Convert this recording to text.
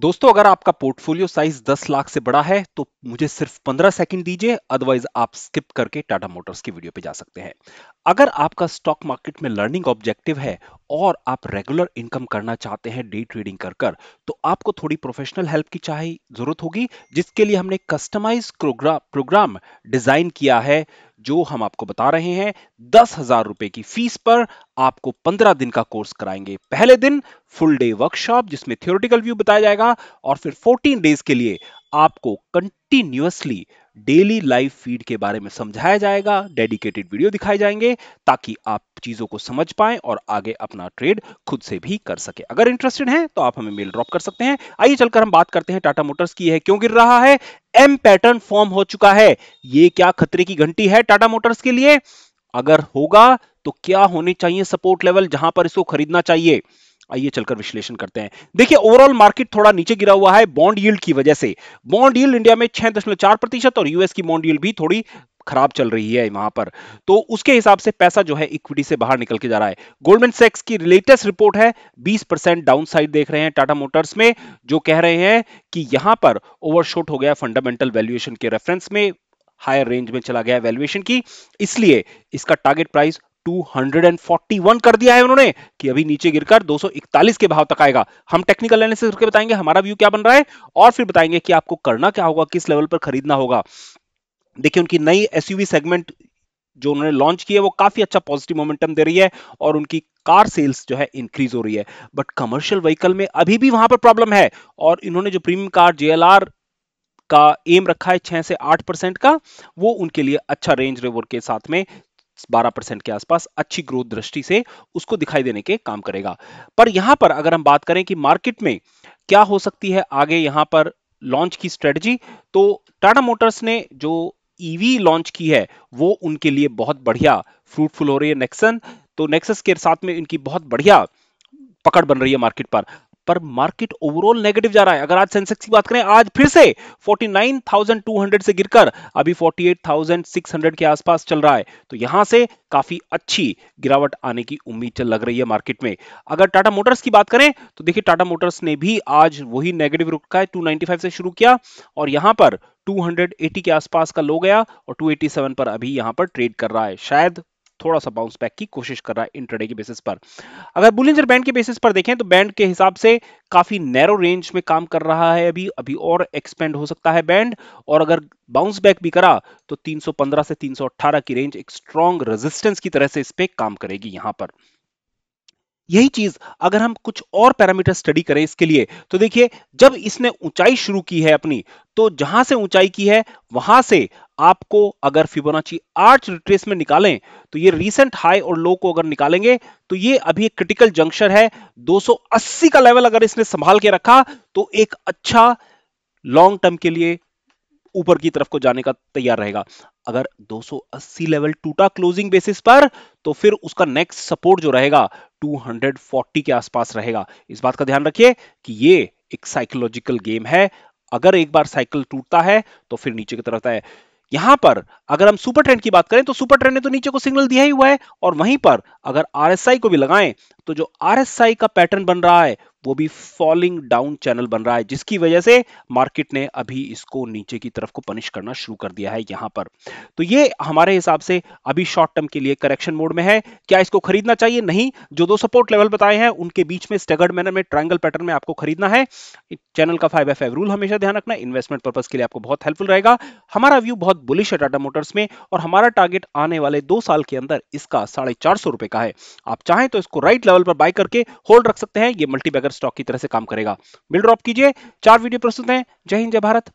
दोस्तों अगर आपका पोर्टफोलियो साइज 10 लाख से बड़ा है तो मुझे सिर्फ 15 सेकंड दीजिए अदरवाइज आप स्किप करके टाटा मोटर्स की वीडियो पे जा सकते हैं अगर आपका स्टॉक मार्केट में लर्निंग ऑब्जेक्टिव है और आप रेगुलर इनकम करना चाहते हैं डे ट्रेडिंग कर कर तो आपको थोड़ी प्रोफेशनल हेल्प की चाहिए जरूरत होगी जिसके लिए हमने कस्टमाइज प्रोग्राम डिजाइन किया है जो हम आपको बता रहे हैं दस हजार रुपए की फीस पर आपको पंद्रह दिन का कोर्स कराएंगे पहले दिन फुल डे वर्कशॉप जिसमें थियोरटिकल व्यू बताया जाएगा और फिर फोर्टीन डेज के लिए आपको कंटिन्यूसली डेली लाइव फीड के बारे में समझाया जाएगा डेडिकेटेड वीडियो दिखाए जाएंगे ताकि आप चीजों को समझ पाएं और आगे अपना ट्रेड खुद से भी कर सके अगर इंटरेस्टेड हैं तो आप हमें मेल ड्रॉप कर सकते हैं आइए चलकर हम बात करते हैं टाटा मोटर्स की है क्यों गिर रहा है एम पैटर्न फॉर्म हो चुका है ये क्या खतरे की घंटी है टाटा मोटर्स के लिए अगर होगा तो क्या होने चाहिए सपोर्ट लेवल जहां पर इसको खरीदना चाहिए आइए चलकर विश्लेषण करते हैं देखिए ओवरऑल मार्केट थोड़ा नीचे गिरा हुआ है बॉन्ड यील्ड की वजह से बॉन्ड यील्ड इंडिया में छह दशमलव चार प्रतिशत और यूएस की बॉन्ड यील्ड भी थोड़ी खराब चल रही है वहां पर तो उसके हिसाब से पैसा जो है इक्विटी से बाहर निकल के जा रहा है गोल्डमेन सेक्स की लेटेस्ट रिपोर्ट है 20 परसेंट डाउन साइड देख रहे हैं टाटा मोटर्स में जो कह रहे हैं कि यहां पर ओवरशूट हो गया फंडामेंटल वैल्यूएशन के रेफरेंस में हायर रेंज में चला गया वैल्यूएशन की इसलिए इसका टारगेट प्राइस 241 कर दिया है उन्होंने कि अभी नीचे गिरकर 241 के भाव तक आएगा हम टेक्निकल एनालिसिस करके बताएंगे हमारा व्यू क्या बन रहा है और फिर बताएंगे कि आपको करना क्या होगा किस लेवल पर खरीदना होगा देखिए उनकी नई एसयूवी सेगमेंट जो उन्होंने लॉन्च की है वो काफी अच्छा पॉजिटिव मोमेंटम दे रही है और उनकी कार सेल्स जो है इंक्रीज हो रही है बट कमर्शियल व्हीकल में अभी भी वहां पर प्रॉब्लम है और इन्होंने जो प्रीमियम कार जेएलआर का एम रखा है छह से आठ परसेंट का वो उनके लिए अच्छा रेंज रेवर के साथ में 12 परसेंट के आसपास अच्छी ग्रोथ दृष्टि से उसको दिखाई देने के काम करेगा पर यहां पर अगर हम बात करें कि मार्केट में क्या हो सकती है आगे यहां पर लॉन्च की स्ट्रेटजी तो टाटा मोटर्स ने जो ईवी e लॉन्च की है वो उनके लिए बहुत बढ़िया फ्रूटफुल हो रही है नेक्सन तो नेक्सस के साथ में इनकी बहुत बढ़िया पकड़ बन रही है मार्केट पर पर मार्केट ओवरऑल नेगेटिव जा रहा है अगर आज सेंसेक्स की बात करें आज फिर से 49,200 से गिरकर अभी 48,600 के आसपास चल रहा है तो यहां से काफी अच्छी गिरावट आने की उम्मीद चल लग रही है मार्केट में अगर टाटा मोटर्स की बात करें तो देखिए टाटा मोटर्स ने भी आज वही नेगेटिव रुक का है टू से शुरू किया और यहां पर 280 के आसपास का लो गया और 287 पर अभी यहां पर ट्रेड कर रहा है शायद थोड़ा सा बाउंस बैक की कोशिश कर रहा है इंटरडे के बेसिस पर अगर बुलिंजर बैंड के बेसिस पर देखें तो बैंड के हिसाब से काफी नैरो रेंज में काम कर रहा है अभी अभी और एक्सपेंड हो सकता है बैंड और अगर बाउंस बैक भी करा तो 315 से 318 की रेंज एक स्ट्रॉन्ग रेजिस्टेंस की तरह से इस पर काम करेगी यहां पर यही चीज अगर हम कुछ और पैरामीटर स्टडी करें इसके लिए तो देखिए जब इसने ऊंचाई शुरू की है अपनी तो जहां से ऊंचाई की है वहां से आपको अगर फिबोनाची आर्च रिट्रेस में निकालें तो ये रीसेंट हाई और लो को अगर निकालेंगे तो ये अभी एक क्रिटिकल जंक्शन है 280 का लेवल अगर इसने संभाल के रखा तो एक अच्छा लॉन्ग टर्म के लिए ऊपर की तरफ को जाने का तैयार रहेगा अगर 280 लेवल टूटा क्लोजिंग बेसिस पर तो फिर उसका नेक्स्ट सपोर्ट जो रहेगा 240 के आसपास रहेगा इस बात का ध्यान रखिए कि ये एक साइकोलॉजिकल गेम है अगर एक बार साइकिल टूटता है तो फिर नीचे की तरफ है यहां पर अगर हम सुपर ट्रेंड की बात करें तो सुपर ट्रेंड ने तो नीचे को सिग्नल दिया ही हुआ है और वहीं पर अगर आरएसआई को भी लगाएं तो जो आरएसआई का पैटर्न बन रहा है वो भी फॉलिंग डाउन चैनल बन रहा है जिसकी वजह से मार्केट ने अभी इसको नीचे की तरफ को पनिश करना शुरू कर दिया है यहां पर तो ये हमारे हिसाब से अभी शॉर्ट टर्म के लिए करेक्शन मोड में है क्या इसको खरीदना चाहिए नहीं जो दो सपोर्ट लेवल बताए हैं उनके बीच में स्टेगर्ड मैनर में ट्राइंगल पैटर्न में आपको खरीदना है चैनल का फाइव एफ रूल हमेशा ध्यान रखना इन्वेस्टमेंट पर्पज के लिए आपको बहुत हेल्पफुल रहेगा हमारा व्यू बहुत बुलिश है टाटा मोटर्स में और हमारा टारगेट आने वाले दो साल के अंदर इसका साढ़े चार सौ रुपए का है आप चाहें तो इसको राइट लेवल पर बाय करके होल्ड रख सकते हैं ये मल्टीबैगर स्टॉक की तरह से काम करेगा बिल ड्रॉप कीजिए चार वीडियो प्रस्तुत हैं जय हिंद जय भारत